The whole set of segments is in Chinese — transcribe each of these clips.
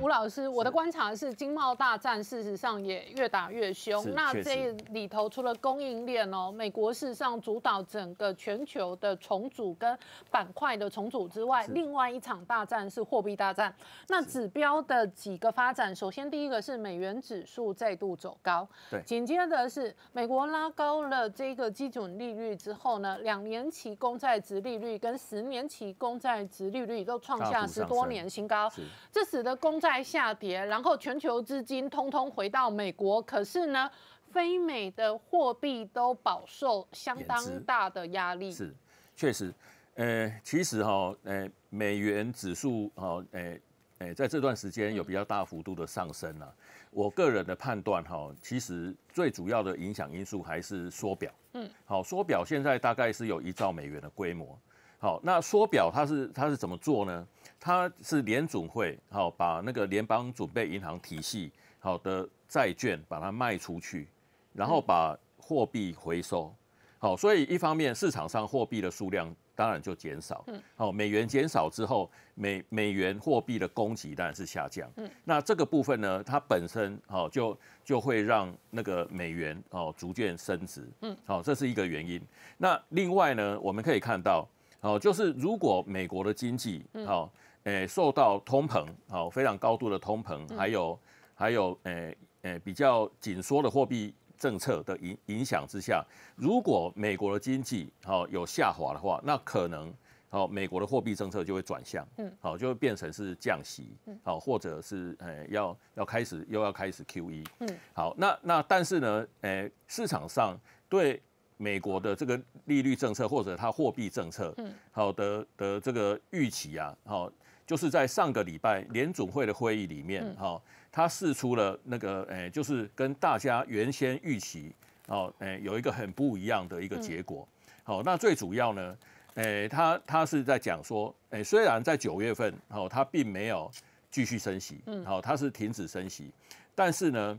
吴老师，我的观察是，经贸大战事实上也越打越凶。那这里头除了供应链哦，美国事实上主导整个全球的重组跟板块的重组之外，另外一场大战是货币大战。那指标的几个发展，首先第一个是美元指数再度走高，对，紧接着是美国拉高了这个基准利率之后呢，两年期公债值利率跟十年期公债值利率都创下十多年新高，这使得公债在下跌，然后全球资金通通回到美国，可是呢，非美的货币都饱受相当大的压力。是，确实，呃，其实哈，呃，美元指数，哈，诶，哎，在这段时间有比较大幅度的上升啊。我个人的判断，哈，其实最主要的影响因素还是缩表。嗯，好，缩表现在大概是有一兆美元的规模。好，那缩表它是它是怎么做呢？它是联准会好把那个联邦准备银行体系好的债券把它卖出去，然后把货币回收，好，所以一方面市场上货币的数量当然就减少，好，美元减少之后美美元货币的供给当然是下降，嗯，那这个部分呢，它本身好就就会让那个美元哦逐渐升值，嗯，好，这是一个原因。那另外呢，我们可以看到。哦，就是如果美国的经济，好，诶，受到通膨，好，非常高度的通膨，还有，还有，诶，诶，比较紧缩的货币政策的影影响之下，如果美国的经济，好，有下滑的话，那可能，好，美国的货币政策就会转向，嗯，好，就会变成是降息，嗯，好，或者是，诶，要要开始又要开始 Q E，嗯，好，那那但是呢，诶，市场上对。美国的这个利率政策或者它货币政策，嗯，好的的这个预期啊，好，就是在上个礼拜联总会的会议里面，哈，它试出了那个，诶，就是跟大家原先预期，哦，诶，有一个很不一样的一个结果，好，那最主要呢，诶，它它是在讲说，诶，虽然在九月份，哦，它并没有继续升息，嗯，好，它是停止升息，但是呢。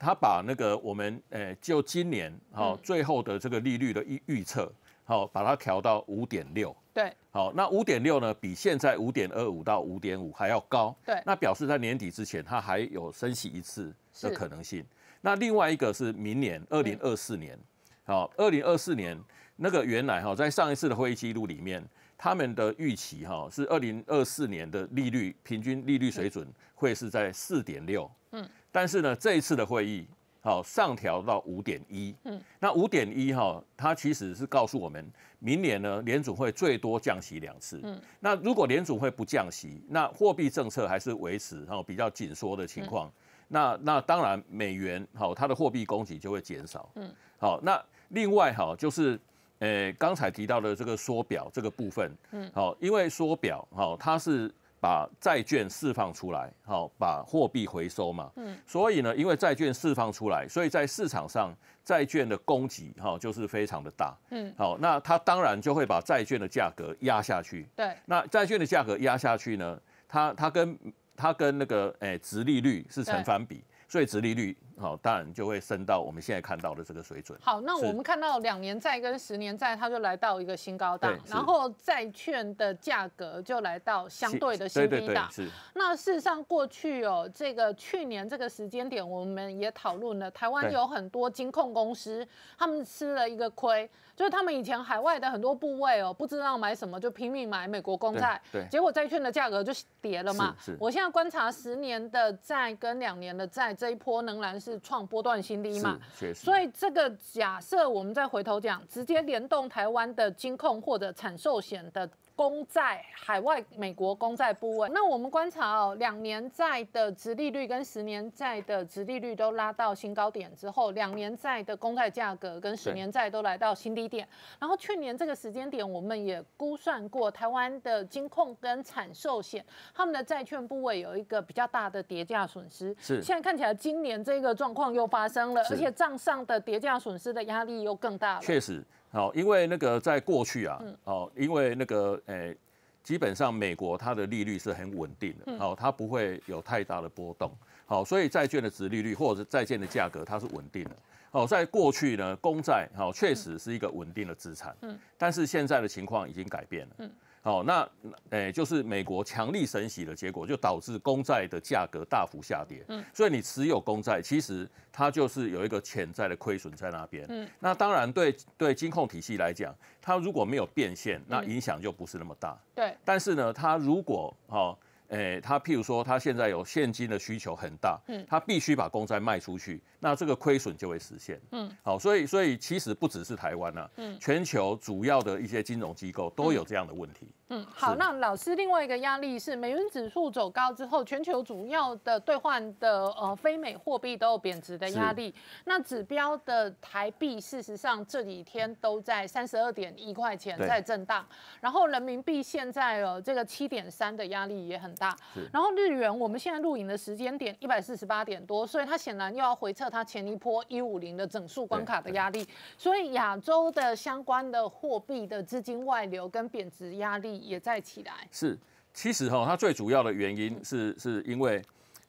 他把那个我们诶，就今年哈最后的这个利率的预预测，好，把它调到五点六。对。好，那五点六呢，比现在五点二五到五点五还要高。对。那表示在年底之前，它还有升息一次的可能性。那另外一个是明年二零二四年，好，二零二四年那个原来哈，在上一次的会议记录里面，他们的预期哈是二零二四年的利率平均利率水准会是在四点六。嗯。但是呢，这一次的会议，好，上调到五点一，嗯，那五点一哈，它其实是告诉我们，明年呢，联储会最多降息两次，嗯，那如果联储会不降息，那货币政策还是维持然后比较紧缩的情况，那那当然美元好，它的货币供给就会减少，嗯，好，那另外哈就是，诶刚才提到的这个缩表这个部分，嗯，好，因为缩表哈，它是。把债券释放出来，好，把货币回收嘛。嗯，所以呢，因为债券释放出来，所以在市场上债券的供给哈就是非常的大。嗯，好，那它当然就会把债券的价格压下去。对，那债券的价格压下去呢，它它跟它跟那个诶，殖利率是成反比，所以殖利率。好，当然就会升到我们现在看到的这个水准。好，那我们看到两年债跟十年债，它就来到一个新高档，然后债券的价格就来到相对的新低档。是。那事实上，过去哦，这个去年这个时间点，我们也讨论了，台湾有很多金控公司，他们吃了一个亏，就是他们以前海外的很多部位哦，不知道买什么就拼命买美国公债，结果债券的价格就跌了嘛。我现在观察十年的债跟两年的债，这一波仍然是。是创波段新低嘛，所以这个假设我们再回头讲，直接联动台湾的金控或者产寿险的。公债海外美国公债部位，那我们观察哦，两年债的殖利率跟十年债的殖利率都拉到新高点之后，两年债的公债价格跟十年债都来到新低点。然后去年这个时间点，我们也估算过台湾的金控跟产寿险他们的债券部位有一个比较大的跌价损失。是。现在看起来今年这个状况又发生了，而且账上的跌价损失的压力又更大了。确实。好，因为那个在过去啊，好，因为那个诶，基本上美国它的利率是很稳定的，好，它不会有太大的波动，好，所以债券的值利率或者是债券的价格它是稳定的，好，在过去呢，公债好确实是一个稳定的资产，嗯，但是现在的情况已经改变了，嗯。好，那诶，就是美国强力升息的结果，就导致公债的价格大幅下跌。嗯，所以你持有公债，其实它就是有一个潜在的亏损在那边。嗯，那当然对对金控体系来讲，它如果没有变现，那影响就不是那么大。对，但是呢，它如果哈。诶，他譬如说，他现在有现金的需求很大，他必须把公债卖出去，那这个亏损就会实现。嗯，好，所以所以其实不只是台湾啊，全球主要的一些金融机构都有这样的问题。嗯，好，那老师另外一个压力是美元指数走高之后，全球主要的兑换的呃非美货币都有贬值的压力。那指标的台币，事实上这几天都在三十二点一块钱在震荡。然后人民币现在呃这个七点三的压力也很大。然后日元，我们现在录影的时间点一百四十八点多，所以它显然又要回测它前一波一五零的整数关卡的压力。所以亚洲的相关的货币的资金外流跟贬值压力。也在起来，是，其实哈，它最主要的原因是，是因为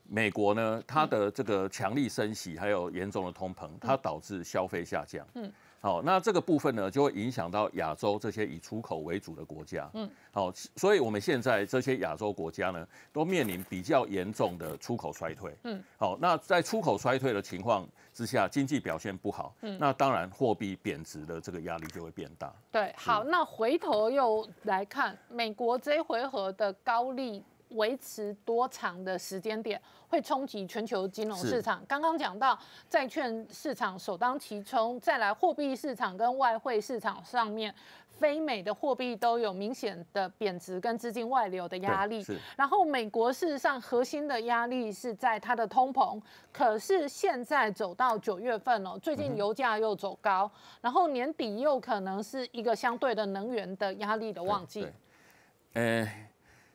美国呢，它的这个强力升息，还有严重的通膨，它导致消费下降。嗯。好，那这个部分呢，就会影响到亚洲这些以出口为主的国家。嗯，好，所以我们现在这些亚洲国家呢，都面临比较严重的出口衰退。嗯，好，那在出口衰退的情况之下，经济表现不好。嗯，那当然货币贬值的这个压力就会变大。对，好，那回头又来看美国这一回合的高利。维持多长的时间点会冲击全球金融市场？刚刚讲到债券市场首当其冲，再来货币市场跟外汇市场上面，非美的货币都有明显的贬值跟资金外流的压力。然后美国事实上核心的压力是在它的通膨，可是现在走到九月份了，最近油价又走高，然后年底又可能是一个相对的能源的压力的旺季。呃。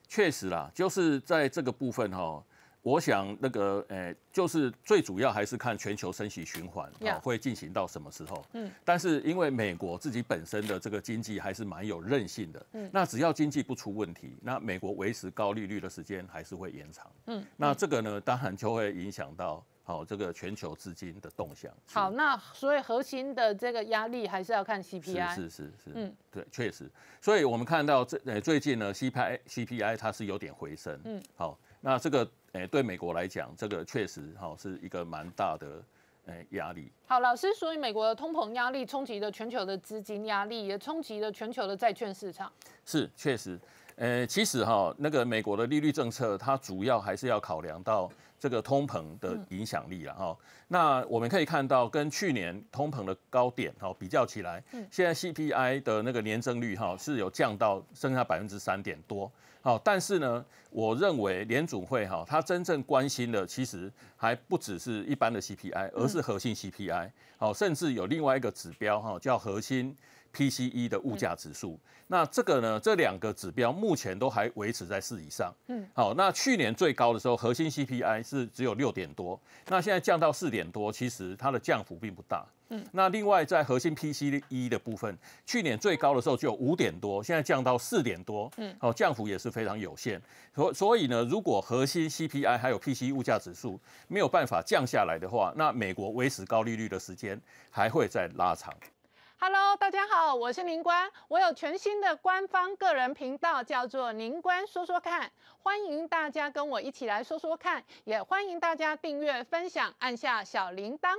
确实啦，就是在这个部分哈，我想那个诶，就是最主要还是看全球升息循环会进行到什么时候。嗯，但是因为美国自己本身的这个经济还是蛮有韧性的，嗯，那只要经济不出问题，那美国维持高利率的时间还是会延长。嗯，那这个呢，当然就会影响到。好，这个全球资金的动向。好，那所以核心的这个压力还是要看 CPI。是是是。嗯，对，确实。所以我们看到这呃最近呢 CPI CPI 它是有点回升。嗯，好，那这个诶对美国来讲，这个确实哈是一个蛮大的哎，压力。好，老师，所以美国的通膨压力冲击了全球的资金压力，也冲击了全球的债券市场。是，确实。呃，其实哈，那个美国的利率政策，它主要还是要考量到这个通膨的影响力了哈。那我们可以看到，跟去年通膨的高点哈比较起来，现在 CPI 的那个年增率哈是有降到剩下百分之三点多。哦，但是呢，我认为联储会哈，他真正关心的其实还不只是一般的 CPI，而是核心 CPI。好，甚至有另外一个指标哈，叫核心 PCE 的物价指数。那这个呢，这两个指标目前都还维持在四以上。嗯，好，那去年最高的时候，核心 CPI 是只有六点多，那现在降到四点多，其实它的降幅并不大。嗯，那另外在核心 PCE 的部分，去年最高的时候只有五点多，现在降到四点多，嗯，哦，降幅也是非常有限。所所以呢，如果核心 CPI 还有 PCE 物价指数没有办法降下来的话，那美国维持高利率的时间还会再拉长。Hello，大家好，我是林官，我有全新的官方个人频道，叫做林官说说看，欢迎大家跟我一起来说说看，也欢迎大家订阅、分享，按下小铃铛。